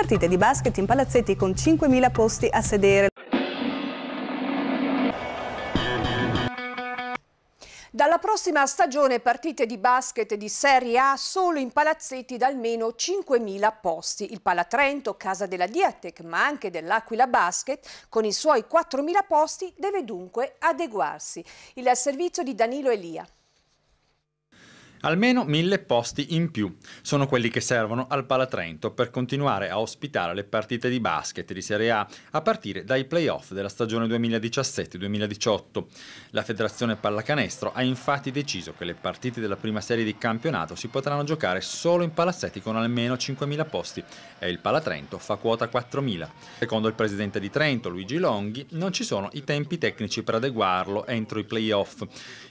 partite di basket in palazzetti con 5.000 posti a sedere. Dalla prossima stagione partite di basket di Serie A solo in palazzetti da almeno 5.000 posti. Il Palatrento, casa della Diatec ma anche dell'Aquila Basket, con i suoi 4.000 posti deve dunque adeguarsi. Il servizio di Danilo Elia. Almeno mille posti in più sono quelli che servono al Palatrento per continuare a ospitare le partite di basket di Serie A a partire dai playoff della stagione 2017-2018. La federazione pallacanestro ha infatti deciso che le partite della prima serie di campionato si potranno giocare solo in palazzetti con almeno 5.000 posti e il Palatrento fa quota 4.000. Secondo il presidente di Trento, Luigi Longhi, non ci sono i tempi tecnici per adeguarlo entro i playoff.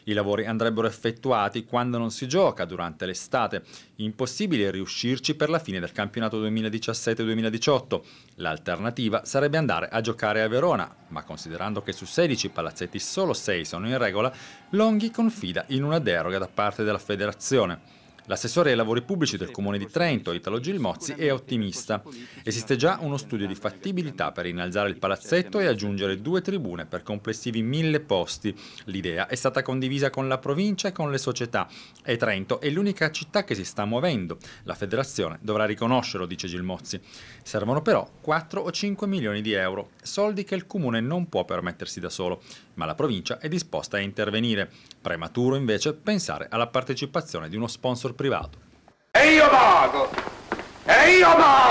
I lavori andrebbero effettuati quando non si gioca gioca durante l'estate. Impossibile riuscirci per la fine del campionato 2017-2018. L'alternativa sarebbe andare a giocare a Verona, ma considerando che su 16 palazzetti solo 6 sono in regola, Longhi confida in una deroga da parte della federazione. L'assessore ai lavori pubblici del comune di Trento, Italo Gilmozzi, è ottimista. Esiste già uno studio di fattibilità per innalzare il palazzetto e aggiungere due tribune per complessivi mille posti. L'idea è stata condivisa con la provincia e con le società e Trento è l'unica città che si sta muovendo. La federazione dovrà riconoscerlo, dice Gilmozzi. Servono però 4 o 5 milioni di euro, soldi che il comune non può permettersi da solo, ma la provincia è disposta a intervenire. Prematuro invece pensare alla partecipazione di uno sponsor privato. E io vado! E io vado!